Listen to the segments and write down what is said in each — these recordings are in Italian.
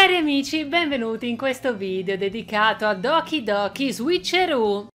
Cari amici, benvenuti in questo video dedicato a Doki Doki Switcheroo!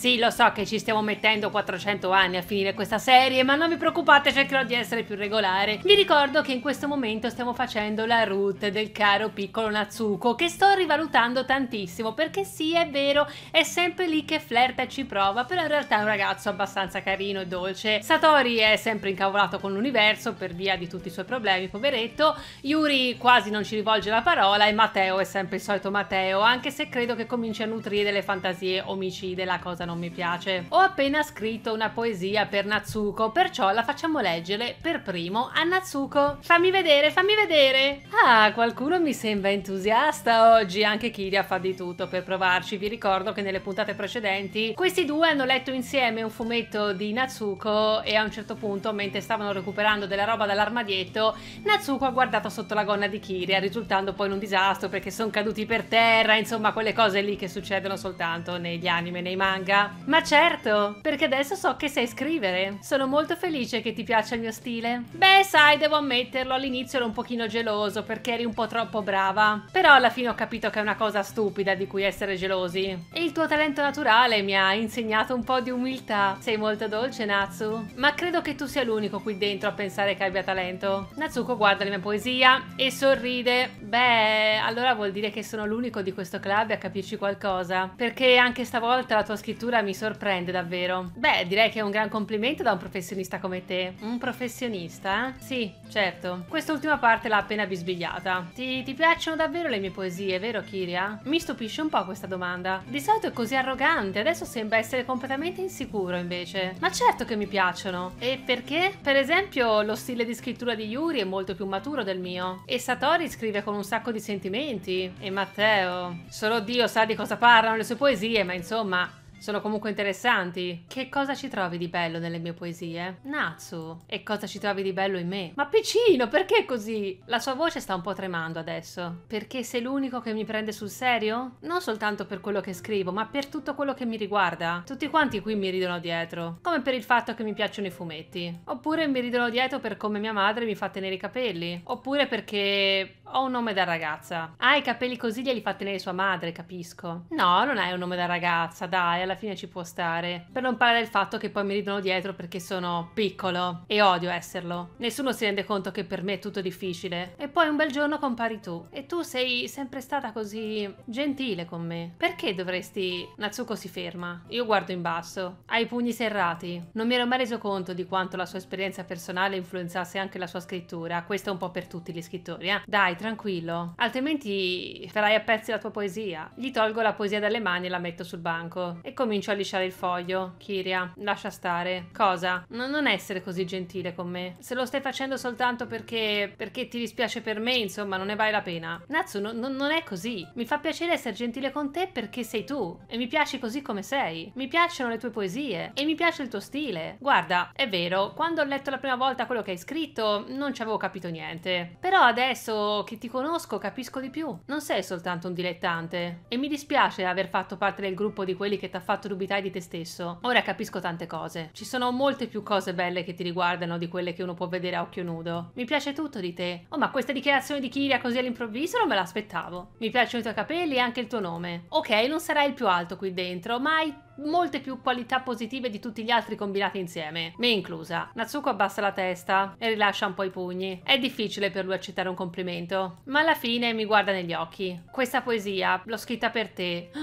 Sì, lo so che ci stiamo mettendo 400 anni a finire questa serie, ma non vi preoccupate, cercherò di essere più regolare. Vi ricordo che in questo momento stiamo facendo la route del caro piccolo Natsuko, che sto rivalutando tantissimo, perché sì, è vero, è sempre lì che flirta e ci prova, però in realtà è un ragazzo abbastanza carino e dolce. Satori è sempre incavolato con l'universo per via di tutti i suoi problemi, poveretto. Yuri quasi non ci rivolge la parola e Matteo è sempre il solito Matteo, anche se credo che cominci a nutrire delle fantasie omicide la cosa non non mi piace. Ho appena scritto una poesia per Natsuko, perciò la facciamo leggere per primo a Natsuko. Fammi vedere, fammi vedere! Ah, qualcuno mi sembra entusiasta oggi, anche Kiria fa di tutto per provarci. Vi ricordo che nelle puntate precedenti questi due hanno letto insieme un fumetto di Natsuko e a un certo punto, mentre stavano recuperando della roba dall'armadietto, Natsuko ha guardato sotto la gonna di Kiria, risultando poi in un disastro perché sono caduti per terra, insomma quelle cose lì che succedono soltanto negli anime, nei manga ma certo, perché adesso so che sai scrivere. Sono molto felice che ti piaccia il mio stile. Beh, sai, devo ammetterlo, all'inizio ero un pochino geloso perché eri un po' troppo brava. Però alla fine ho capito che è una cosa stupida di cui essere gelosi. E il tuo talento naturale mi ha insegnato un po' di umiltà. Sei molto dolce, Natsu. Ma credo che tu sia l'unico qui dentro a pensare che abbia talento. Natsuko guarda la mia poesia e sorride. Beh, allora vuol dire che sono l'unico di questo club a capirci qualcosa. Perché anche stavolta la tua scrittura misura mi sorprende davvero. Beh, direi che è un gran complimento da un professionista come te. Un professionista? Sì, certo. Quest'ultima parte l'ha appena bisbigliata. Ti, ti piacciono davvero le mie poesie, vero Kiria? Mi stupisce un po' questa domanda. Di solito è così arrogante, adesso sembra essere completamente insicuro invece. Ma certo che mi piacciono. E perché? Per esempio, lo stile di scrittura di Yuri è molto più maturo del mio. E Satori scrive con un sacco di sentimenti. E Matteo... Solo Dio sa di cosa parlano le sue poesie, ma insomma, sono comunque interessanti. Che cosa ci trovi di bello nelle mie poesie? Natsu. E cosa ci trovi di bello in me? Ma piccino, perché così? La sua voce sta un po' tremando adesso. Perché sei l'unico che mi prende sul serio? Non soltanto per quello che scrivo, ma per tutto quello che mi riguarda. Tutti quanti qui mi ridono dietro. Come per il fatto che mi piacciono i fumetti. Oppure mi ridono dietro per come mia madre mi fa tenere i capelli. Oppure perché ho un nome da ragazza. Ah, i capelli così glieli fa tenere sua madre, capisco. No, non hai un nome da ragazza, dai, alla fine ci può stare. Per non parlare del fatto che poi mi ridono dietro perché sono piccolo e odio esserlo. Nessuno si rende conto che per me è tutto difficile. E poi un bel giorno compari tu e tu sei sempre stata così gentile con me. Perché dovresti... Natsuko si ferma. Io guardo in basso. Ha i pugni serrati. Non mi ero mai reso conto di quanto la sua esperienza personale influenzasse anche la sua scrittura. Questo è un po' per tutti gli scrittori, eh? Dai, tranquillo. Altrimenti farai a pezzi la tua poesia. Gli tolgo la poesia dalle mani e la metto sul banco. E Comincio a lisciare il foglio. Kiria, lascia stare. Cosa? No, non essere così gentile con me. Se lo stai facendo soltanto perché, perché ti dispiace per me, insomma, non ne vale la pena. Natsu, no, no, non è così. Mi fa piacere essere gentile con te perché sei tu. E mi piaci così come sei. Mi piacciono le tue poesie. E mi piace il tuo stile. Guarda, è vero, quando ho letto la prima volta quello che hai scritto, non ci avevo capito niente. Però adesso che ti conosco, capisco di più. Non sei soltanto un dilettante. E mi dispiace aver fatto parte del gruppo di quelli che t'ha fatto fatto dubitare di te stesso, ora capisco tante cose. Ci sono molte più cose belle che ti riguardano di quelle che uno può vedere a occhio nudo. Mi piace tutto di te. Oh, ma questa dichiarazione di Kiria così all'improvviso non me l'aspettavo. Mi piacciono i tuoi capelli e anche il tuo nome. Ok, non sarai il più alto qui dentro, ma hai molte più qualità positive di tutti gli altri combinati insieme, me inclusa. Natsuko abbassa la testa e rilascia un po' i pugni. È difficile per lui accettare un complimento, ma alla fine mi guarda negli occhi. Questa poesia l'ho scritta per te.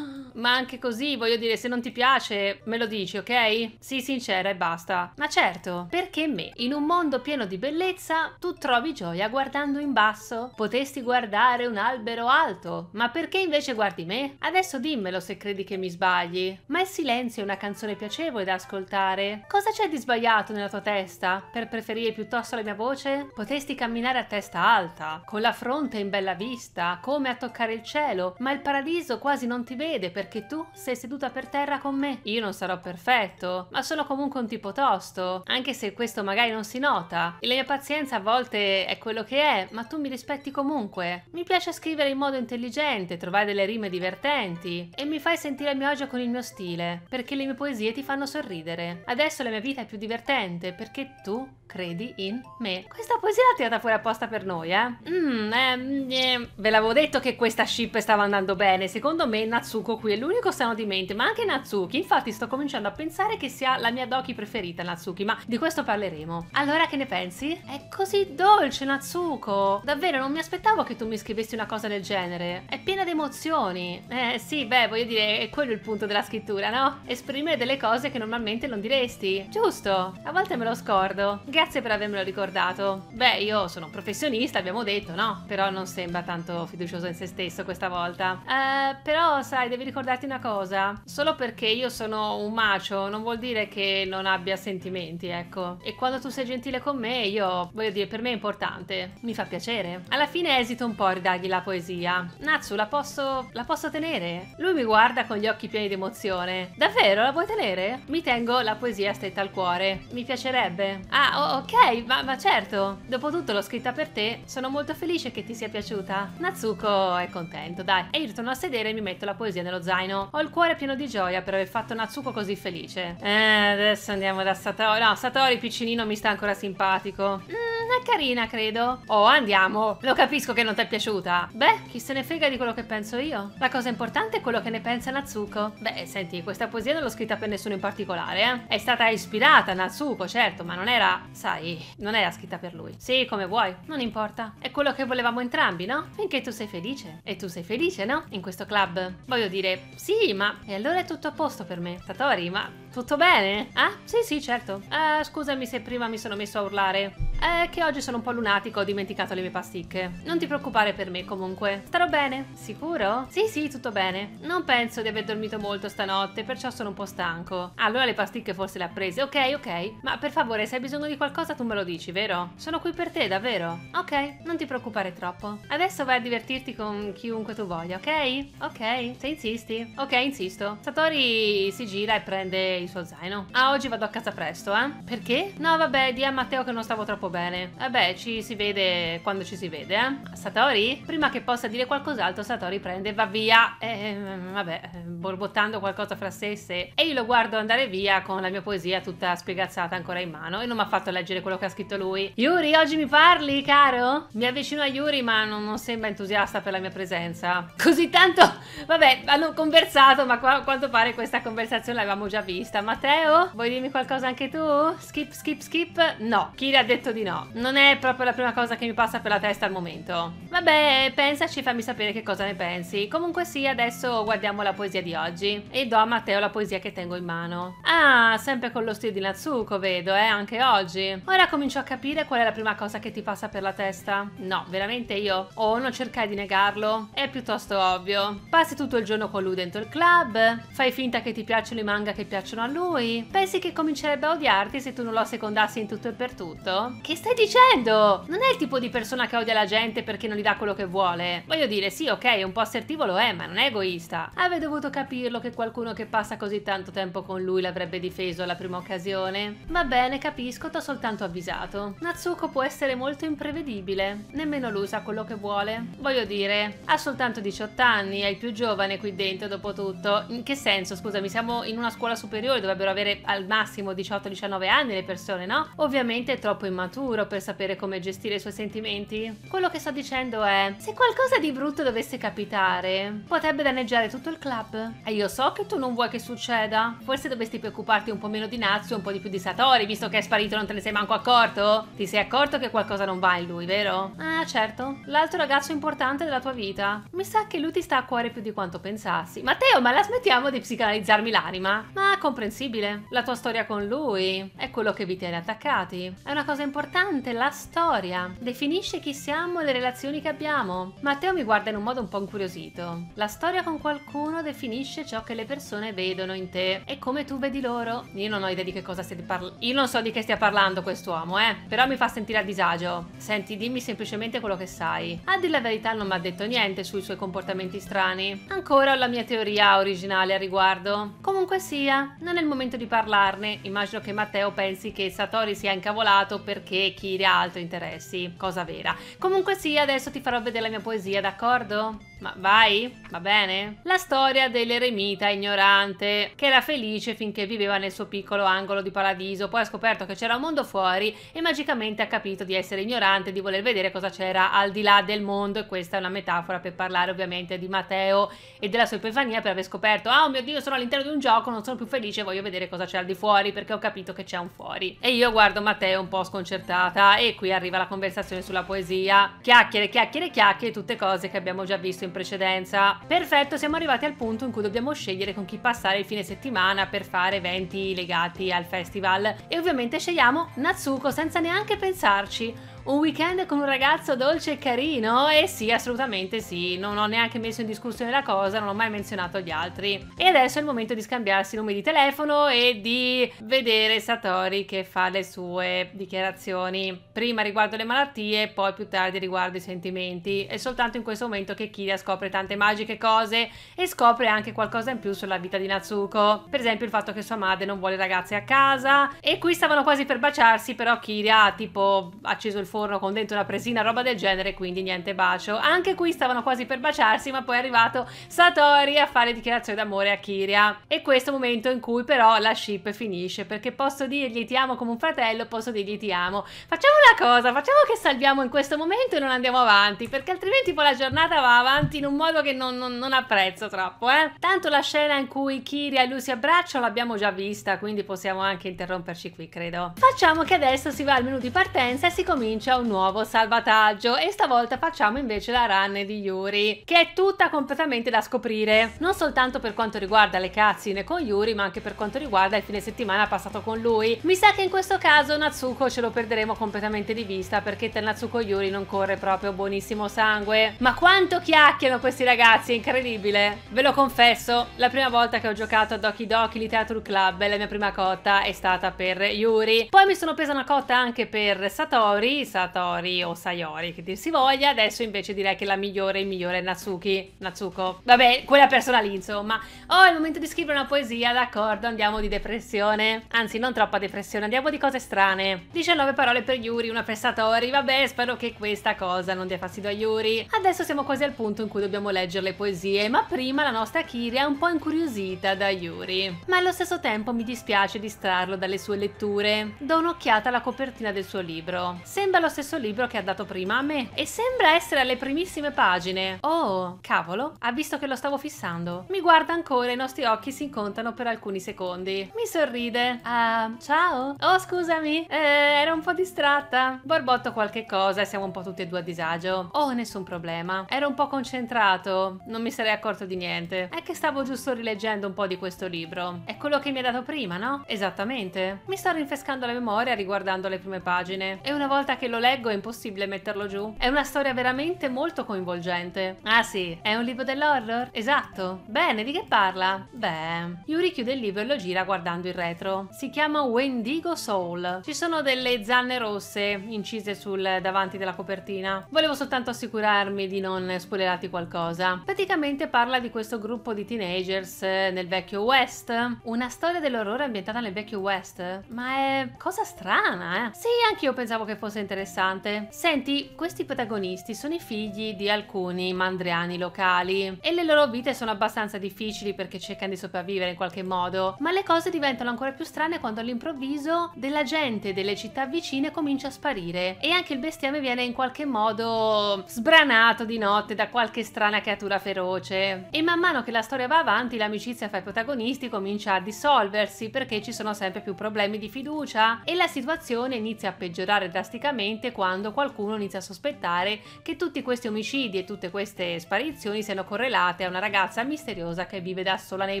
Ma anche così, voglio dire, se non ti piace, me lo dici, ok? Sii sincera e basta. Ma certo, perché me? In un mondo pieno di bellezza, tu trovi gioia guardando in basso. Potesti guardare un albero alto, ma perché invece guardi me? Adesso dimmelo se credi che mi sbagli. Ma il silenzio è una canzone piacevole da ascoltare. Cosa c'è di sbagliato nella tua testa per preferire piuttosto la mia voce? Potesti camminare a testa alta, con la fronte in bella vista, come a toccare il cielo, ma il paradiso quasi non ti vede perché perché tu sei seduta per terra con me. Io non sarò perfetto, ma sono comunque un tipo tosto, anche se questo magari non si nota. E la mia pazienza a volte è quello che è, ma tu mi rispetti comunque. Mi piace scrivere in modo intelligente, trovare delle rime divertenti e mi fai sentire a mio agio con il mio stile, perché le mie poesie ti fanno sorridere. Adesso la mia vita è più divertente perché tu credi in me. Questa poesia l'ha tirata fuori apposta per noi, eh? Mmm, eh, eh. Ve l'avevo detto che questa ship stava andando bene. Secondo me Natsuko qui è l'unico sano di mente, ma anche Natsuki. Infatti sto cominciando a pensare che sia la mia Doki preferita Natsuki, ma di questo parleremo. Allora che ne pensi? È così dolce Natsuko! Davvero non mi aspettavo che tu mi scrivessi una cosa del genere. È piena di emozioni. Eh sì, beh, voglio dire, è quello il punto della scrittura, no? Esprimere delle cose che normalmente non diresti. Giusto? A volte me lo scordo. Grazie per avermelo ricordato. Beh, io sono un professionista, abbiamo detto, no? Però non sembra tanto fiducioso in se stesso questa volta. Eh, però sai, devi ricordare ricordarti una cosa, solo perché io sono un macio non vuol dire che non abbia sentimenti, ecco. E quando tu sei gentile con me, io, voglio dire, per me è importante, mi fa piacere. Alla fine esito un po' a ridargli la poesia. Natsu, la posso... la posso tenere? Lui mi guarda con gli occhi pieni di emozione. Davvero, la vuoi tenere? Mi tengo la poesia stretta al cuore. Mi piacerebbe. Ah, oh, ok, ma, ma certo. Dopotutto l'ho scritta per te, sono molto felice che ti sia piaciuta. Natsuko è contento, dai. E io ritorno a sedere e mi metto la poesia nello zaino zaino. Ho il cuore pieno di gioia per aver fatto Natsuko così felice. Eh, adesso andiamo da Satori. No, Satori piccinino mi sta ancora simpatico. Mm è carina, credo. Oh, andiamo. Lo capisco che non ti è piaciuta. Beh, chi se ne frega di quello che penso io. La cosa importante è quello che ne pensa Natsuko. Beh, senti, questa poesia non l'ho scritta per nessuno in particolare, eh. È stata ispirata a Natsuko, certo, ma non era, sai, non era scritta per lui. Sì, come vuoi, non importa. È quello che volevamo entrambi, no? Finché tu sei felice. E tu sei felice, no? In questo club. Voglio dire, sì, ma... E allora è tutto a posto per me. Tatori, ma tutto bene? Ah, sì sì, certo. Eh, scusami se prima mi sono messo a urlare. Eh, che oggi sono un po' lunatico, ho dimenticato le mie pasticche. Non ti preoccupare per me, comunque. Starò bene? Sicuro? Sì sì, tutto bene. Non penso di aver dormito molto stanotte, perciò sono un po' stanco. Allora le pasticche forse le ha prese, ok, ok. Ma per favore, se hai bisogno di qualcosa tu me lo dici, vero? Sono qui per te, davvero. Ok, non ti preoccupare troppo. Adesso vai a divertirti con chiunque tu voglia, ok? Ok, se insisti. Ok, insisto. Satori si gira e prende il suo zaino. Ah, oggi vado a casa presto, eh? Perché? No, vabbè, di a Matteo che non stavo troppo bene. Vabbè, eh ci si vede quando ci si vede, eh? Satori? Prima che possa dire qualcos'altro, Satori prende e va via. Eh, vabbè, borbottando qualcosa fra sé e sé. E io lo guardo andare via con la mia poesia tutta spiegazzata ancora in mano e non mi ha fatto leggere quello che ha scritto lui. Yuri, oggi mi parli, caro? Mi avvicino a Yuri, ma non, non sembra entusiasta per la mia presenza. Così tanto... Vabbè, hanno conversato, ma qua, a quanto pare questa conversazione l'avevamo già vista testa. Matteo, vuoi dirmi qualcosa anche tu? Skip, skip, skip. No, chi le ha detto di no. Non è proprio la prima cosa che mi passa per la testa al momento. Vabbè, pensaci, fammi sapere che cosa ne pensi. Comunque sì, adesso guardiamo la poesia di oggi. E do a Matteo la poesia che tengo in mano. Ah, sempre con lo stile di Natsuko, vedo, eh, anche oggi. Ora comincio a capire qual è la prima cosa che ti passa per la testa. No, veramente io? Oh, non cercai di negarlo? È piuttosto ovvio. Passi tutto il giorno con lui dentro il club, fai finta che ti piacciono i manga che piacciono a lui? Pensi che comincerebbe a odiarti se tu non lo secondassi in tutto e per tutto? Che stai dicendo? Non è il tipo di persona che odia la gente perché non gli dà quello che vuole. Voglio dire, sì, ok, un po' assertivo lo è, eh, ma non è egoista. Aveva dovuto capirlo che qualcuno che passa così tanto tempo con lui l'avrebbe difeso alla prima occasione. Va bene, capisco, t'ho soltanto avvisato. Natsuko può essere molto imprevedibile. Nemmeno lui sa quello che vuole. Voglio dire, ha soltanto 18 anni, è il più giovane qui dentro dopo tutto. In che senso, scusami, siamo in una scuola superiore? superiore, dovrebbero avere al massimo 18-19 anni le persone, no? Ovviamente è troppo immaturo per sapere come gestire i suoi sentimenti. Quello che sto dicendo è, se qualcosa di brutto dovesse capitare, potrebbe danneggiare tutto il club. E io so che tu non vuoi che succeda. Forse dovresti preoccuparti un po' meno di Natsu e un po' di più di Satori, visto che è sparito non te ne sei manco accorto? Ti sei accorto che qualcosa non va in lui, vero? Ah, certo. L'altro ragazzo importante della tua vita. Mi sa che lui ti sta a cuore più di quanto pensassi. Matteo, ma la smettiamo di psicanalizzarmi l'anima? Ma comprendo comprensibile. La tua storia con lui è quello che vi tiene attaccati. È una cosa importante, la storia. Definisce chi siamo e le relazioni che abbiamo. Matteo mi guarda in un modo un po' incuriosito. La storia con qualcuno definisce ciò che le persone vedono in te e come tu vedi loro. Io non ho idea di che cosa stiate parlando. Io non so di che stia parlando quest'uomo, eh. Però mi fa sentire a disagio. Senti, dimmi semplicemente quello che sai. A dir la verità non mi ha detto niente sui suoi comportamenti strani. Ancora ho la mia teoria originale a riguardo. Comunque sia, noi non è il momento di parlarne. Immagino che Matteo pensi che Satori sia incavolato perché Kiri ha altri interessi, cosa vera. Comunque sì, adesso ti farò vedere la mia poesia, d'accordo? Ma vai? Va bene? La storia dell'eremita ignorante che era felice finché viveva nel suo piccolo angolo di paradiso, poi ha scoperto che c'era un mondo fuori e magicamente ha capito di essere ignorante, di voler vedere cosa c'era al di là del mondo e questa è una metafora per parlare ovviamente di Matteo e della sua epifania per aver scoperto "Ah, oh mio Dio, sono all'interno di un gioco, non sono più felice" dice voglio vedere cosa c'è al di fuori perché ho capito che c'è un fuori. E io guardo Matteo un po' sconcertata e qui arriva la conversazione sulla poesia. Chiacchiere, chiacchiere, chiacchiere, tutte cose che abbiamo già visto in precedenza. Perfetto, siamo arrivati al punto in cui dobbiamo scegliere con chi passare il fine settimana per fare eventi legati al festival e ovviamente scegliamo Natsuko senza neanche pensarci un weekend con un ragazzo dolce e carino? Eh sì, assolutamente sì, non ho neanche messo in discussione la cosa, non ho mai menzionato gli altri. E adesso è il momento di scambiarsi i numeri di telefono e di vedere Satori che fa le sue dichiarazioni, prima riguardo le malattie, poi più tardi riguardo i sentimenti. È soltanto in questo momento che Kira scopre tante magiche cose e scopre anche qualcosa in più sulla vita di Natsuko. Per esempio il fatto che sua madre non vuole ragazze a casa e qui stavano quasi per baciarsi, però Kira ha tipo acceso il forno con dentro una presina, roba del genere, quindi niente bacio. Anche qui stavano quasi per baciarsi, ma poi è arrivato Satori a fare dichiarazione d'amore a Kiria. E questo è il momento in cui però la ship finisce, perché posso dirgli ti amo come un fratello, posso dirgli ti amo. Facciamo una cosa, facciamo che salviamo in questo momento e non andiamo avanti, perché altrimenti poi la giornata va avanti in un modo che non, non, non apprezzo troppo, eh. Tanto la scena in cui Kiria e lui si abbracciano l'abbiamo già vista, quindi possiamo anche interromperci qui, credo. Facciamo che adesso si va al menu di partenza e si comincia comincia un nuovo salvataggio e stavolta facciamo invece la run di Yuri, che è tutta completamente da scoprire, non soltanto per quanto riguarda le cazzine con Yuri, ma anche per quanto riguarda il fine settimana passato con lui. Mi sa che in questo caso Natsuko ce lo perderemo completamente di vista perché tra Natsuko e Yuri non corre proprio buonissimo sangue. Ma quanto chiacchiano questi ragazzi, è incredibile! Ve lo confesso, la prima volta che ho giocato a Doki Doki Literature Club, la mia prima cotta è stata per Yuri. Poi mi sono presa una cotta anche per Satori, Satori o Sayori, che dir si voglia, adesso invece direi che la migliore, il migliore è Natsuki, Natsuko. Vabbè, quella persona lì insomma. Oh, è il momento di scrivere una poesia, d'accordo, andiamo di depressione. Anzi, non troppa depressione, andiamo di cose strane. 19 parole per Yuri, una per Satori, vabbè, spero che questa cosa non dia fastidio a Yuri. Adesso siamo quasi al punto in cui dobbiamo leggere le poesie, ma prima la nostra Kiri è un po' incuriosita da Yuri. Ma allo stesso tempo mi dispiace distrarlo dalle sue letture. Do un'occhiata alla copertina del suo libro. Sembra lo stesso libro che ha dato prima a me e sembra essere alle primissime pagine. Oh, cavolo, ha visto che lo stavo fissando. Mi guarda ancora e i nostri occhi si incontrano per alcuni secondi. Mi sorride. Ah, uh, ciao. Oh, scusami, eh, ero un po' distratta. Borbotto qualche cosa e siamo un po' tutti e due a disagio. Oh, nessun problema. Ero un po' concentrato, non mi sarei accorto di niente. È che stavo giusto rileggendo un po' di questo libro. È quello che mi ha dato prima, no? Esattamente. Mi sto rinfrescando la memoria riguardando le prime pagine. E una volta che lo lo leggo è impossibile metterlo giù. È una storia veramente molto coinvolgente. Ah sì, è un libro dell'horror? Esatto. Bene, di che parla? Beh... Yuri chiude il libro e lo gira guardando il retro. Si chiama Wendigo Soul. Ci sono delle zanne rosse incise sul davanti della copertina. Volevo soltanto assicurarmi di non spoilerarti qualcosa. Praticamente parla di questo gruppo di teenagers eh, nel vecchio West. Una storia dell'orrore ambientata nel vecchio West? Ma è... cosa strana, eh? Sì, anch'io pensavo che fosse interessante interessante. Senti, questi protagonisti sono i figli di alcuni mandriani locali e le loro vite sono abbastanza difficili perché cercano di sopravvivere in qualche modo, ma le cose diventano ancora più strane quando all'improvviso della gente delle città vicine comincia a sparire e anche il bestiame viene in qualche modo sbranato di notte da qualche strana creatura feroce. E man mano che la storia va avanti l'amicizia fra i protagonisti comincia a dissolversi perché ci sono sempre più problemi di fiducia e la situazione inizia a peggiorare drasticamente specialmente quando qualcuno inizia a sospettare che tutti questi omicidi e tutte queste sparizioni siano correlate a una ragazza misteriosa che vive da sola nei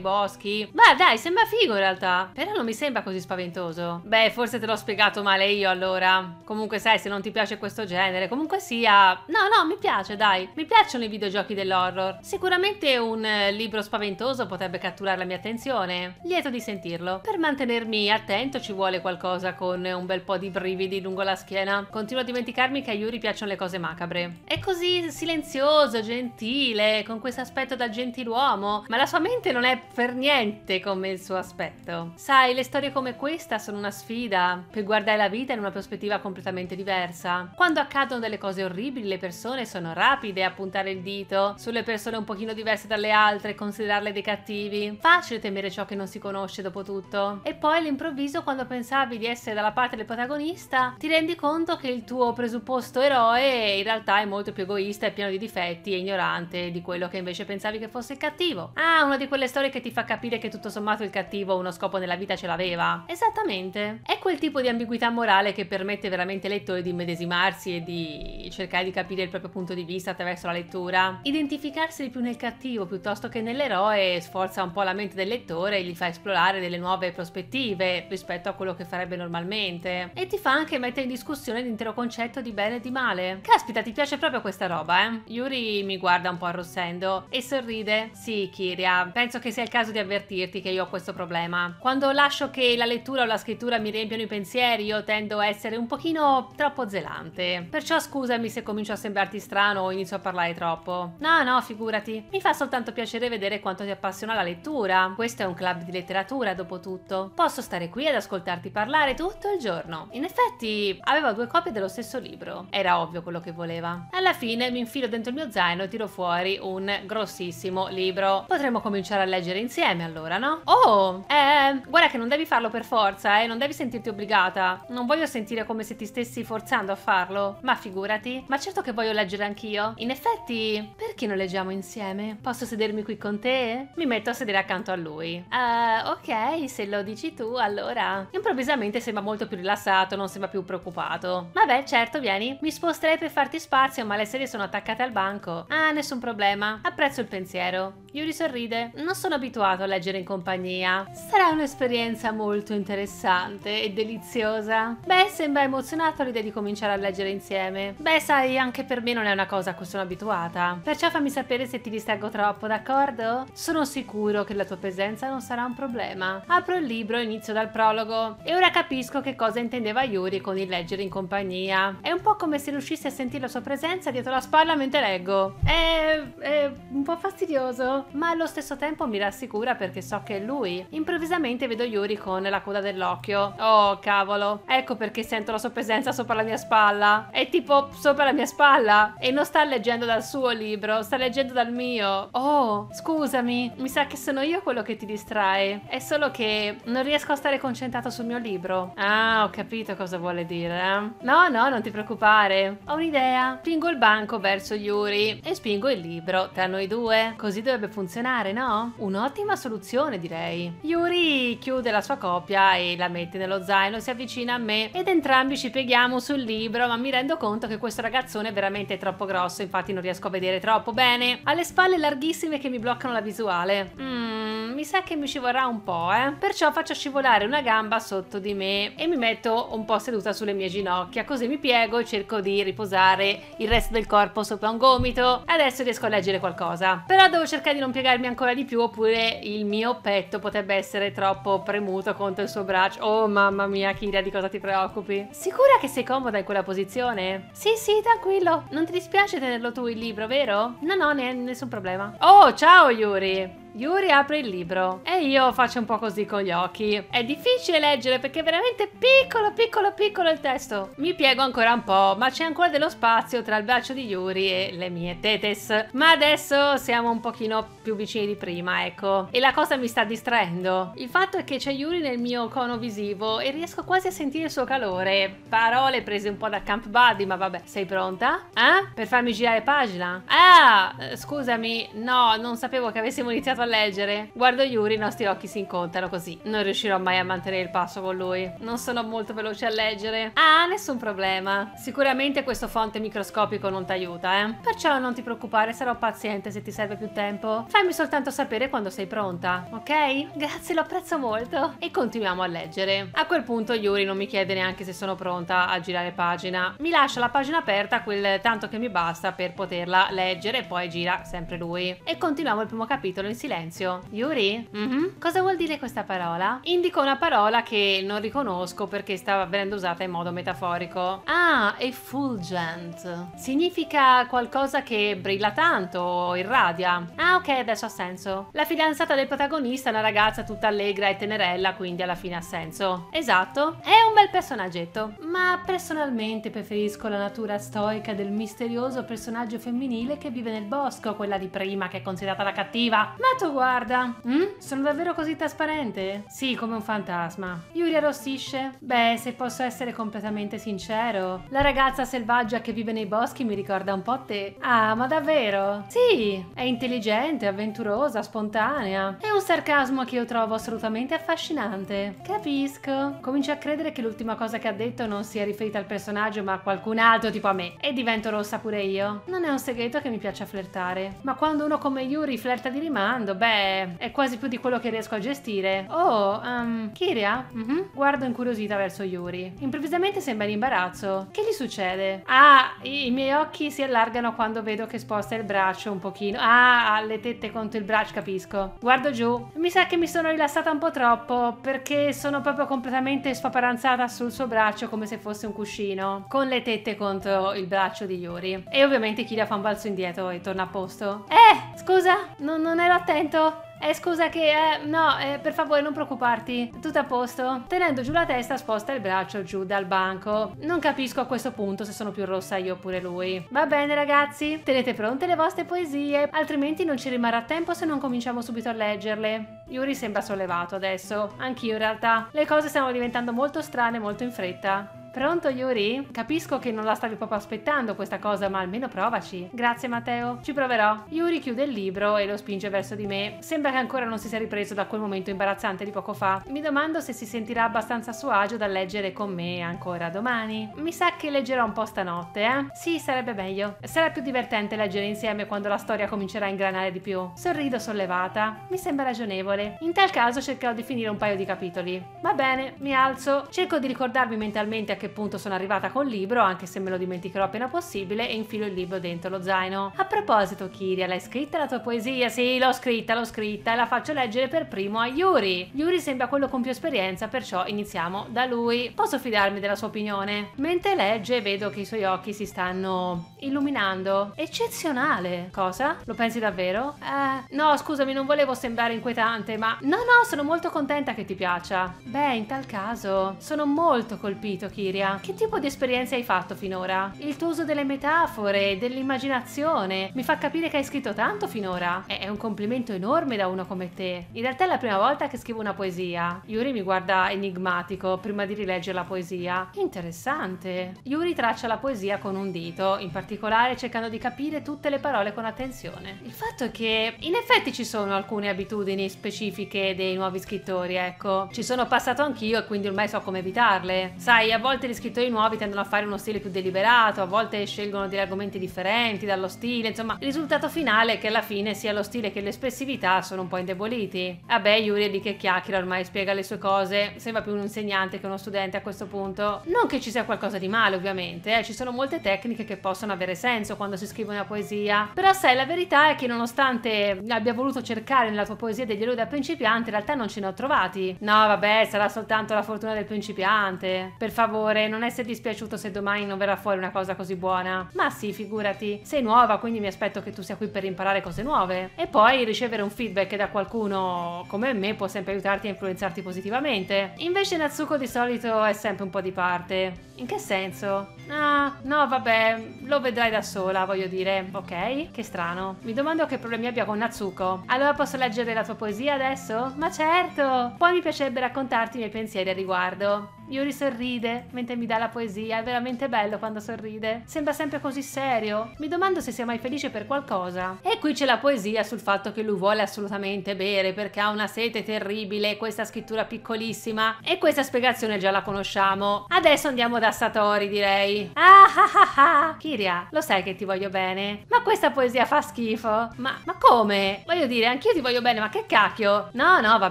boschi. Ma dai, sembra figo in realtà, però non mi sembra così spaventoso. Beh, forse te l'ho spiegato male io allora. Comunque sai, se non ti piace questo genere, comunque sia... No, no, mi piace, dai. Mi piacciono i videogiochi dell'horror. Sicuramente un eh, libro spaventoso potrebbe catturare la mia attenzione. Lieto di sentirlo. Per mantenermi attento ci vuole qualcosa con un bel po' di brividi lungo la schiena. Con continuo a dimenticarmi che a Yuri piacciono le cose macabre. È così silenzioso, gentile, con questo aspetto da gentiluomo, ma la sua mente non è per niente come il suo aspetto. Sai, le storie come questa sono una sfida per guardare la vita in una prospettiva completamente diversa. Quando accadono delle cose orribili, le persone sono rapide a puntare il dito sulle persone un pochino diverse dalle altre, e considerarle dei cattivi. Facile temere ciò che non si conosce dopo tutto. E poi all'improvviso, quando pensavi di essere dalla parte del protagonista, ti rendi conto che che il tuo presupposto eroe in realtà è molto più egoista, è pieno di difetti e ignorante di quello che invece pensavi che fosse il cattivo. Ah, una di quelle storie che ti fa capire che tutto sommato il cattivo uno scopo nella vita ce l'aveva. Esattamente. È quel tipo di ambiguità morale che permette veramente ai lettori di immedesimarsi e di cercare di capire il proprio punto di vista attraverso la lettura. Identificarsi di più nel cattivo piuttosto che nell'eroe sforza un po' la mente del lettore e gli fa esplorare delle nuove prospettive rispetto a quello che farebbe normalmente. E ti fa anche mettere in discussione di l'intero concetto di bene e di male. Caspita, ti piace proprio questa roba, eh? Yuri mi guarda un po' arrossendo e sorride. Sì, Kiria, penso che sia il caso di avvertirti che io ho questo problema. Quando lascio che la lettura o la scrittura mi riempiano i pensieri, io tendo a essere un pochino troppo zelante. Perciò scusami se comincio a sembrarti strano o inizio a parlare troppo. No, no, figurati. Mi fa soltanto piacere vedere quanto ti appassiona la lettura. Questo è un club di letteratura, dopo tutto. Posso stare qui ad ascoltarti parlare tutto il giorno. In effetti, avevo due copie copie dello stesso libro. Era ovvio quello che voleva. Alla fine mi infilo dentro il mio zaino e tiro fuori un grossissimo libro. Potremmo cominciare a leggere insieme allora, no? Oh, eh, guarda che non devi farlo per forza, eh, non devi sentirti obbligata. Non voglio sentire come se ti stessi forzando a farlo. Ma figurati, ma certo che voglio leggere anch'io. In effetti, perché non leggiamo insieme? Posso sedermi qui con te? Mi metto a sedere accanto a lui. Uh, ok, se lo dici tu, allora. Improvvisamente sembra molto più rilassato, non sembra più preoccupato. Vabbè, certo, vieni. Mi sposterei per farti spazio, ma le sedie sono attaccate al banco. Ah, nessun problema. Apprezzo il pensiero. Yuri sorride. Non sono abituato a leggere in compagnia. Sarà un'esperienza molto interessante e deliziosa. Beh, sembra emozionato all'idea di cominciare a leggere insieme. Beh, sai, anche per me non è una cosa a cui sono abituata. Perciò fammi sapere se ti distraggo troppo, d'accordo? Sono sicuro che la tua presenza non sarà un problema. Apro il libro e inizio dal prologo. E ora capisco che cosa intendeva Yuri con il leggere in compagnia compagnia. È un po' come se riuscissi a sentire la sua presenza dietro la spalla mentre leggo. È, è un po' fastidioso, ma allo stesso tempo mi rassicura perché so che è lui. Improvvisamente vedo Yuri con la coda dell'occhio. Oh, cavolo. Ecco perché sento la sua presenza sopra la mia spalla. È tipo sopra la mia spalla. E non sta leggendo dal suo libro, sta leggendo dal mio. Oh, scusami, mi sa che sono io quello che ti distrae. È solo che non riesco a stare concentrato sul mio libro. Ah, ho capito cosa vuole dire. Eh? Ma No, no, non ti preoccupare. Ho un'idea. Spingo il banco verso Yuri e spingo il libro tra noi due. Così dovrebbe funzionare, no? Un'ottima soluzione, direi. Yuri chiude la sua copia e la mette nello zaino, si avvicina a me ed entrambi ci pieghiamo sul libro, ma mi rendo conto che questo ragazzone è veramente troppo grosso, infatti non riesco a vedere troppo bene. Ha le spalle larghissime che mi bloccano la visuale. Mmm, mi sa che mi ci vorrà un po', eh. Perciò faccio scivolare una gamba sotto di me e mi metto un po' seduta sulle mie ginocchia cioè così mi piego e cerco di riposare il resto del corpo sopra un gomito. Adesso riesco a leggere qualcosa. Però devo cercare di non piegarmi ancora di più oppure il mio petto potrebbe essere troppo premuto contro il suo braccio. Oh mamma mia Kira, di cosa ti preoccupi? Sicura che sei comoda in quella posizione? Sì sì, tranquillo. Non ti dispiace tenerlo tu il libro, vero? No no, nessun problema. Oh, ciao Yuri! Yuri apre il libro e io faccio un po' così con gli occhi. È difficile leggere perché è veramente piccolo, piccolo, piccolo il testo. Mi piego ancora un po', ma c'è ancora dello spazio tra il braccio di Yuri e le mie tetes. Ma adesso siamo un pochino più vicini di prima, ecco. E la cosa mi sta distraendo. Il fatto è che c'è Yuri nel mio cono visivo e riesco quasi a sentire il suo calore. Parole prese un po' da Camp Buddy, ma vabbè. Sei pronta? Eh? Per farmi girare pagina? Ah, eh, scusami, no, non sapevo che avessimo iniziato fa leggere. Guardo Yuri, i nostri occhi si incontrano così. Non riuscirò mai a mantenere il passo con lui. Non sono molto veloce a leggere. Ah, nessun problema. Sicuramente questo fonte microscopico non ti aiuta, eh. Perciò non ti preoccupare, sarò paziente se ti serve più tempo. Fammi soltanto sapere quando sei pronta, ok? Grazie, lo apprezzo molto. E continuiamo a leggere. A quel punto Yuri non mi chiede neanche se sono pronta a girare pagina. Mi lascia la pagina aperta quel tanto che mi basta per poterla leggere e poi gira sempre lui. E continuiamo il primo capitolo in silenzio silenzio. Yuri? Mm-hmm. Cosa vuol dire questa parola? Indico una parola che non riconosco perché stava venendo usata in modo metaforico. Ah, effulgent. Significa qualcosa che brilla tanto o irradia. Ah, ok, adesso ha senso. La fidanzata del protagonista è una ragazza tutta allegra e tenerella, quindi alla fine ha senso. Esatto. È un bel personaggetto. Ma personalmente preferisco la natura stoica del misterioso personaggio femminile che vive nel bosco, quella di prima che è considerata la cattiva. Ma gatto guarda. Mm? Sono davvero così trasparente? Sì, come un fantasma. Yuri arrossisce. Beh, se posso essere completamente sincero, la ragazza selvaggia che vive nei boschi mi ricorda un po' te. Ah, ma davvero? Sì, è intelligente, avventurosa, spontanea. È un sarcasmo che io trovo assolutamente affascinante. Capisco. Comincio a credere che l'ultima cosa che ha detto non sia riferita al personaggio ma a qualcun altro tipo a me. E divento rossa pure io. Non è un segreto che mi piace flirtare. Ma quando uno come Yuri flirta di rimando, pensando, beh, è quasi più di quello che riesco a gestire. Oh, um, Kiria? Mm-hmm. Guardo incuriosita verso Yuri. Improvvisamente sembra in imbarazzo. Che gli succede? Ah, i, i miei occhi si allargano quando vedo che sposta il braccio un pochino. Ah, le tette contro il braccio, capisco. Guardo giù. Mi sa che mi sono rilassata un po' troppo perché sono proprio completamente spaparanzata sul suo braccio come se fosse un cuscino, con le tette contro il braccio di Yuri. E ovviamente Kiria fa un balzo indietro e torna a posto. Eh, scusa, non, non ero attenta attento! Eh, scusa che... Eh, no, eh, per favore non preoccuparti. Tutto a posto? Tenendo giù la testa sposta il braccio giù dal banco. Non capisco a questo punto se sono più rossa io oppure lui. Va bene ragazzi, tenete pronte le vostre poesie, altrimenti non ci rimarrà tempo se non cominciamo subito a leggerle. Yuri sembra sollevato adesso, anch'io in realtà. Le cose stanno diventando molto strane molto in fretta. Pronto Yuri? Capisco che non la stavi proprio aspettando questa cosa, ma almeno provaci. Grazie Matteo, ci proverò. Yuri chiude il libro e lo spinge verso di me. Sembra che ancora non si sia ripreso da quel momento imbarazzante di poco fa. Mi domando se si sentirà abbastanza a suo agio da leggere con me ancora domani. Mi sa che leggerò un po' stanotte, eh? Sì, sarebbe meglio. Sarà più divertente leggere insieme quando la storia comincerà a ingranare di più. Sorrido sollevata. Mi sembra ragionevole. In tal caso cercherò di finire un paio di capitoli. Va bene, mi alzo. Cerco di ricordarmi mentalmente a che che punto sono arrivata col libro, anche se me lo dimenticherò appena possibile, e infilo il libro dentro lo zaino. A proposito, Kiria, l'hai scritta la tua poesia? Sì, l'ho scritta, l'ho scritta e la faccio leggere per primo a Yuri. Yuri sembra quello con più esperienza, perciò iniziamo da lui. Posso fidarmi della sua opinione? Mentre legge vedo che i suoi occhi si stanno illuminando. Eccezionale! Cosa? Lo pensi davvero? Eh, no, scusami, non volevo sembrare inquietante, ma... No, no, sono molto contenta che ti piaccia. Beh, in tal caso, sono molto colpito, Kiria Siria. Che tipo di esperienze hai fatto finora? Il tuo uso delle metafore, dell'immaginazione, mi fa capire che hai scritto tanto finora. È un complimento enorme da uno come te. In realtà è la prima volta che scrivo una poesia. Yuri mi guarda enigmatico prima di rileggere la poesia. Interessante. Yuri traccia la poesia con un dito, in particolare cercando di capire tutte le parole con attenzione. Il fatto è che in effetti ci sono alcune abitudini specifiche dei nuovi scrittori, ecco. Ci sono passato anch'io e quindi ormai so come evitarle. Sai, a volte volte gli scrittori nuovi tendono a fare uno stile più deliberato, a volte scelgono degli argomenti differenti dallo stile, insomma il risultato finale è che alla fine sia lo stile che l'espressività sono un po' indeboliti. Vabbè, Yuri è lì che chiacchiera, ormai spiega le sue cose, sembra più un insegnante che uno studente a questo punto. Non che ci sia qualcosa di male ovviamente, eh, ci sono molte tecniche che possono avere senso quando si scrive una poesia, però sai la verità è che nonostante abbia voluto cercare nella tua poesia degli eroi da principiante, in realtà non ce ne ho trovati. No vabbè, sarà soltanto la fortuna del principiante, per favore errore, non essere dispiaciuto se domani non verrà fuori una cosa così buona. Ma sì, figurati, sei nuova, quindi mi aspetto che tu sia qui per imparare cose nuove. E poi ricevere un feedback da qualcuno come me può sempre aiutarti a influenzarti positivamente. Invece Natsuko di solito è sempre un po' di parte. In che senso? Ah, no, vabbè, lo vedrai da sola, voglio dire. Ok? Che strano. Mi domando che problemi abbia con Natsuko. Allora posso leggere la tua poesia adesso? Ma certo! Poi mi piacerebbe raccontarti i miei pensieri al riguardo. Yuri sorride mentre mi dà la poesia, è veramente bello quando sorride. Sembra sempre così serio. Mi domando se sia mai felice per qualcosa. E qui c'è la poesia sul fatto che lui vuole assolutamente bere perché ha una sete terribile, questa scrittura piccolissima. E questa spiegazione già la conosciamo. Adesso andiamo da Satori, direi lei. Ah ah ah ah! Kiria, lo sai che ti voglio bene? Ma questa poesia fa schifo? Ma, ma come? Voglio dire, anch'io ti voglio bene, ma che cacchio? No, no, va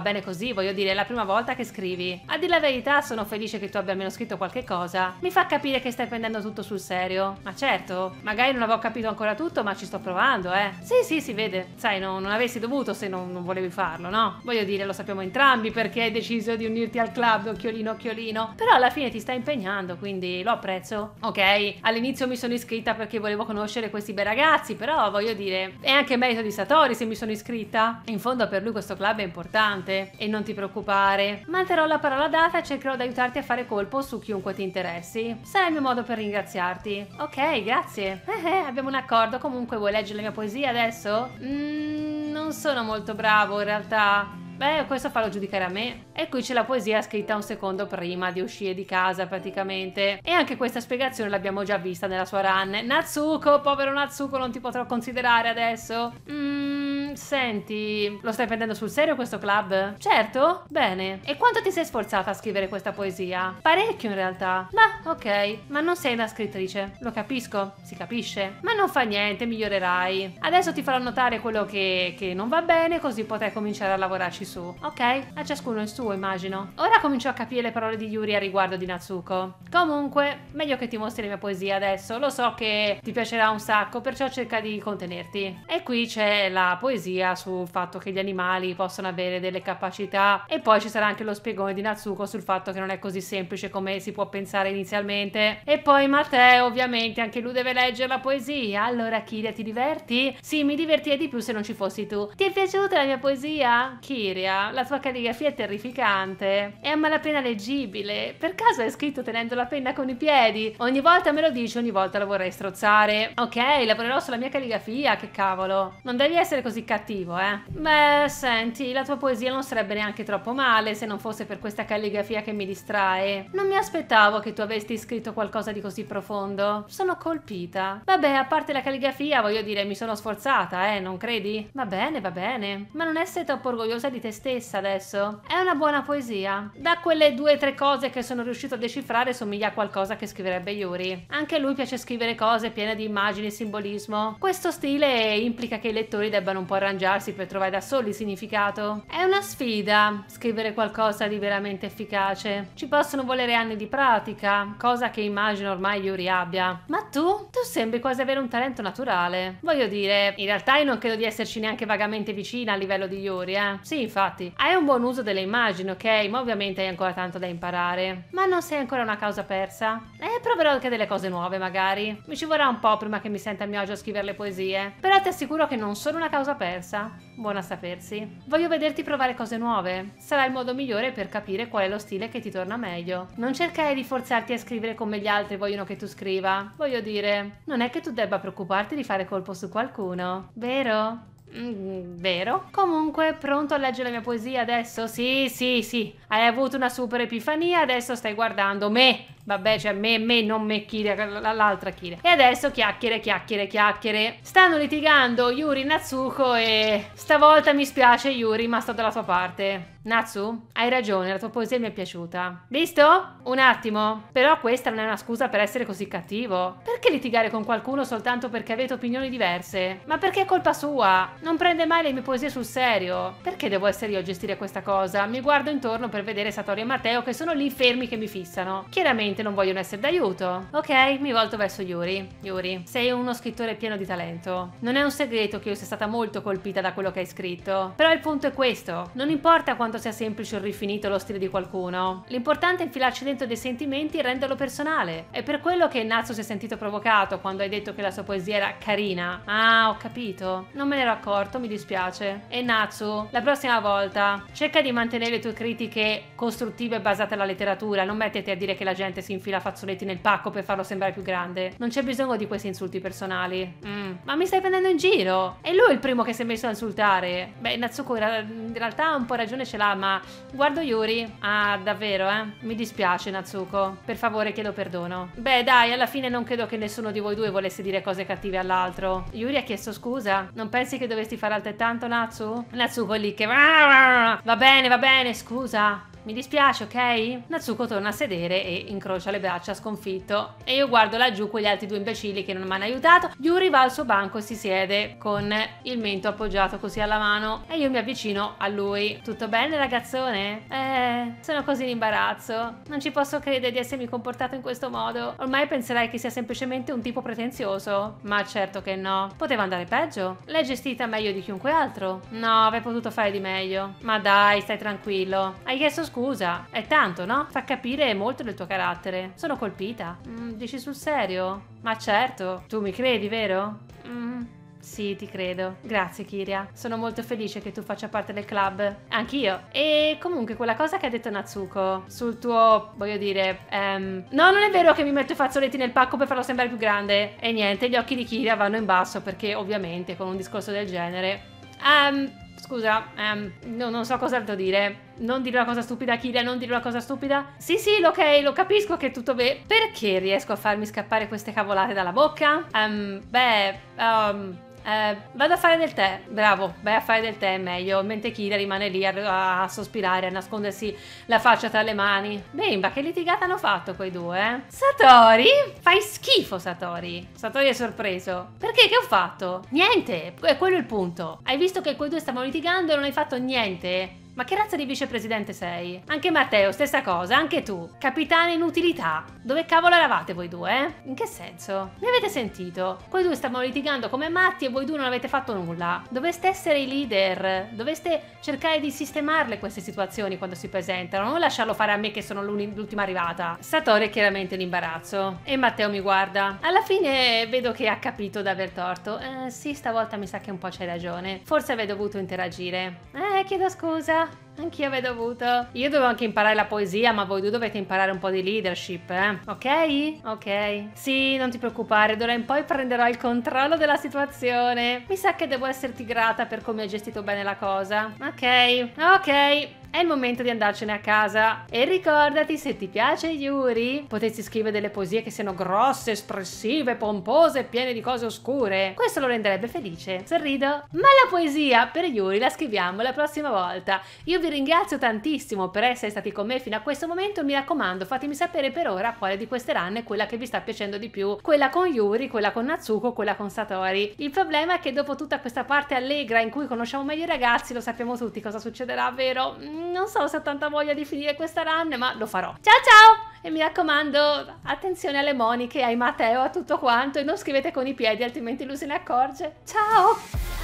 bene così, voglio dire, è la prima volta che scrivi. A dire la verità, sono felice che tu abbia almeno scritto qualche cosa. Mi fa capire che stai prendendo tutto sul serio. Ma certo, magari non avevo capito ancora tutto, ma ci sto provando, eh. Sì, sì, si vede. Sai, no, non avessi dovuto se non, non volevi farlo, no? Voglio dire, lo sappiamo entrambi perché hai deciso di unirti al club, occhiolino, occhiolino. Però alla fine ti stai impegnando, quindi lo apprezzo ok? All'inizio mi sono iscritta perché volevo conoscere questi bei ragazzi, però voglio dire, è anche merito di Satori se mi sono iscritta. In fondo per lui questo club è importante e non ti preoccupare. Manterrò la parola data e cercherò di aiutarti a fare colpo su chiunque ti interessi. Sarà il mio modo per ringraziarti. Ok, grazie. Eh eh, abbiamo un accordo, comunque vuoi leggere la mia poesia adesso? Mmm, non sono molto bravo in realtà. Beh, questo fallo giudicare a me. E qui c'è la poesia scritta un secondo prima di uscire di casa praticamente. E anche questa spiegazione l'abbiamo già vista nella sua run. Natsuko, povero Natsuko, non ti potrò considerare adesso. Mmm senti, lo stai prendendo sul serio questo club? Certo? Bene. E quanto ti sei sforzata a scrivere questa poesia? Parecchio in realtà. Ma ok, ma non sei una scrittrice. Lo capisco, si capisce. Ma non fa niente, migliorerai. Adesso ti farò notare quello che, che non va bene, così potrai cominciare a lavorarci su. Ok? A ciascuno il suo, immagino. Ora comincio a capire le parole di Yuri a riguardo di Natsuko. Comunque, meglio che ti mostri la mia poesia adesso. Lo so che ti piacerà un sacco, perciò cerca di contenerti. E qui c'è la poesia un'eresia sul fatto che gli animali possono avere delle capacità e poi ci sarà anche lo spiegone di Natsuko sul fatto che non è così semplice come si può pensare inizialmente e poi Matteo ovviamente anche lui deve leggere la poesia allora Kiria ti diverti? Sì mi divertirei di più se non ci fossi tu ti è piaciuta la mia poesia? Kiria la tua calligrafia è terrificante è a malapena leggibile per caso hai scritto tenendo la penna con i piedi ogni volta me lo dici ogni volta la vorrei strozzare ok lavorerò sulla mia calligrafia che cavolo non devi essere così cattivo, eh. Beh, senti, la tua poesia non sarebbe neanche troppo male se non fosse per questa calligrafia che mi distrae. Non mi aspettavo che tu avessi scritto qualcosa di così profondo. Sono colpita. Vabbè, a parte la calligrafia, voglio dire, mi sono sforzata, eh, non credi? Va bene, va bene. Ma non essere troppo orgogliosa di te stessa adesso. È una buona poesia. Da quelle due o tre cose che sono riuscito a decifrare somiglia a qualcosa che scriverebbe Yuri. Anche lui piace scrivere cose piene di immagini e simbolismo. Questo stile implica che i lettori debbano un po' arrangiarsi per trovare da soli il significato? È una sfida scrivere qualcosa di veramente efficace. Ci possono volere anni di pratica, cosa che immagino ormai Yuri abbia. Ma tu? Tu sembri quasi avere un talento naturale. Voglio dire, in realtà io non credo di esserci neanche vagamente vicina a livello di Yuri, eh. Sì, infatti. Hai un buon uso delle immagini, ok? Ma ovviamente hai ancora tanto da imparare. Ma non sei ancora una causa persa? Eh, proverò anche delle cose nuove, magari. Mi ci vorrà un po' prima che mi senta a mio agio a scrivere le poesie. Però ti assicuro che non sono una causa persa persa? Buona a sapersi. Voglio vederti provare cose nuove. Sarà il modo migliore per capire qual è lo stile che ti torna meglio. Non cercare di forzarti a scrivere come gli altri vogliono che tu scriva. Voglio dire, non è che tu debba preoccuparti di fare colpo su qualcuno, vero? Mm, vero? Comunque, pronto a leggere la mia poesia adesso? Sì, sì, sì. Hai avuto una super epifania, adesso stai guardando me. Vabbè, cioè me, me, non me Kira, l'altra Kira. E adesso chiacchiere, chiacchiere, chiacchiere. Stanno litigando Yuri, Natsuko e... Stavolta mi spiace Yuri, ma sto dalla tua parte. Natsu, hai ragione, la tua poesia mi è piaciuta. Visto? Un attimo. Però questa non è una scusa per essere così cattivo. Perché litigare con qualcuno soltanto perché avete opinioni diverse? Ma perché è colpa sua? Non prende mai le mie poesie sul serio. Perché devo essere io a gestire questa cosa? Mi guardo intorno per vedere Satori e Matteo che sono lì fermi che mi fissano. Chiaramente ovviamente non vogliono essere d'aiuto. Ok, mi volto verso Yuri. Yuri, sei uno scrittore pieno di talento. Non è un segreto che io sia stata molto colpita da quello che hai scritto. Però il punto è questo. Non importa quanto sia semplice o rifinito lo stile di qualcuno. L'importante è infilarci dentro dei sentimenti e renderlo personale. È per quello che Natsu si è sentito provocato quando hai detto che la sua poesia era carina. Ah, ho capito. Non me ne ero accorto, mi dispiace. E Natsu, la prossima volta cerca di mantenere le tue critiche costruttive basate alla letteratura. Non metterti a dire che la gente si infila fazzoletti nel pacco per farlo sembrare più grande. Non c'è bisogno di questi insulti personali. Mm. Ma mi stai prendendo in giro? È lui il primo che si è messo a insultare. Beh, Natsuko in realtà ha un po' ragione ce l'ha, ma guardo Yuri. Ah, davvero, eh? Mi dispiace, Natsuko. Per favore, chiedo perdono. Beh, dai, alla fine non credo che nessuno di voi due volesse dire cose cattive all'altro. Yuri ha chiesto scusa. Non pensi che dovresti fare altrettanto, Natsu? Natsuko lì che... Va bene, va bene, scusa. Mi dispiace, ok? Natsuko torna a sedere e incrocia le braccia sconfitto. E io guardo laggiù quegli altri due imbecilli che non mi hanno aiutato. Yuri va al suo banco e si siede con il mento appoggiato così alla mano. E io mi avvicino a lui. Tutto bene, ragazzone? Eh, sono così in imbarazzo. Non ci posso credere di essermi comportato in questo modo. Ormai penserai che sia semplicemente un tipo pretenzioso. Ma certo che no. Poteva andare peggio. L'hai gestita meglio di chiunque altro. No, avrei potuto fare di meglio. Ma dai, stai tranquillo. Hai chiesto scusa scusa, è tanto, no? Fa capire molto del tuo carattere. Sono colpita. Mm, dici sul serio? Ma certo, tu mi credi, vero? Mm, sì, ti credo. Grazie, Kiria. Sono molto felice che tu faccia parte del club. Anch'io. E comunque, quella cosa che ha detto Natsuko sul tuo, voglio dire, um, no, non è vero che mi metto i fazzoletti nel pacco per farlo sembrare più grande. E niente, gli occhi di Kiria vanno in basso perché, ovviamente, con un discorso del genere. Um, Scusa, um, no, non so cosa cos'altro dire. Non dire una cosa stupida, Kilia, non dire una cosa stupida. Sì, sì, ok, lo capisco che è tutto bene. Perché riesco a farmi scappare queste cavolate dalla bocca? Um, beh, um, eh, vado a fare del tè, bravo, vai a fare del tè è meglio, mentre Kira rimane lì a, a, sospirare, a nascondersi la faccia tra le mani. Bimba, che litigata hanno fatto quei due, eh? Satori? Fai schifo, Satori. Satori è sorpreso. Perché? Che ho fatto? Niente, è quello il punto. Hai visto che quei due stavano litigando e non hai fatto niente? Ma che razza di vicepresidente sei? Anche Matteo, stessa cosa, anche tu. Capitano in utilità. Dove cavolo eravate voi due, eh? In che senso? Mi avete sentito? Voi due stavano litigando come matti e voi due non avete fatto nulla. Doveste essere i leader, doveste cercare di sistemarle queste situazioni quando si presentano, non lasciarlo fare a me che sono l'ultima arrivata. Satori è chiaramente in imbarazzo. E Matteo mi guarda. Alla fine vedo che ha capito d'aver torto. Eh, sì, stavolta mi sa che un po' c'hai ragione. Forse avrei dovuto interagire. Eh, chiedo scusa. 감사합니다. Anch'io avrei dovuto. Io dovevo anche imparare la poesia, ma voi due dovete imparare un po' di leadership, eh. Ok? Ok. Sì, non ti preoccupare, d'ora in poi prenderò il controllo della situazione. Mi sa che devo esserti grata per come hai gestito bene la cosa. Ok, ok. È il momento di andarcene a casa. E ricordati, se ti piace Yuri, potresti scrivere delle poesie che siano grosse, espressive, pompose, piene di cose oscure. Questo lo renderebbe felice. Sorrido. Ma la poesia per Yuri la scriviamo la prossima volta. Io vi ringrazio tantissimo per essere stati con me fino a questo momento, mi raccomando fatemi sapere per ora quale di queste run è quella che vi sta piacendo di più, quella con Yuri, quella con Natsuko, quella con Satori. Il problema è che dopo tutta questa parte allegra in cui conosciamo meglio i ragazzi, lo sappiamo tutti cosa succederà, vero? Non so se ho tanta voglia di finire questa run, ma lo farò. Ciao ciao! E mi raccomando, attenzione alle Moniche, ai Matteo, a tutto quanto e non scrivete con i piedi altrimenti lui se ne accorge. Ciao!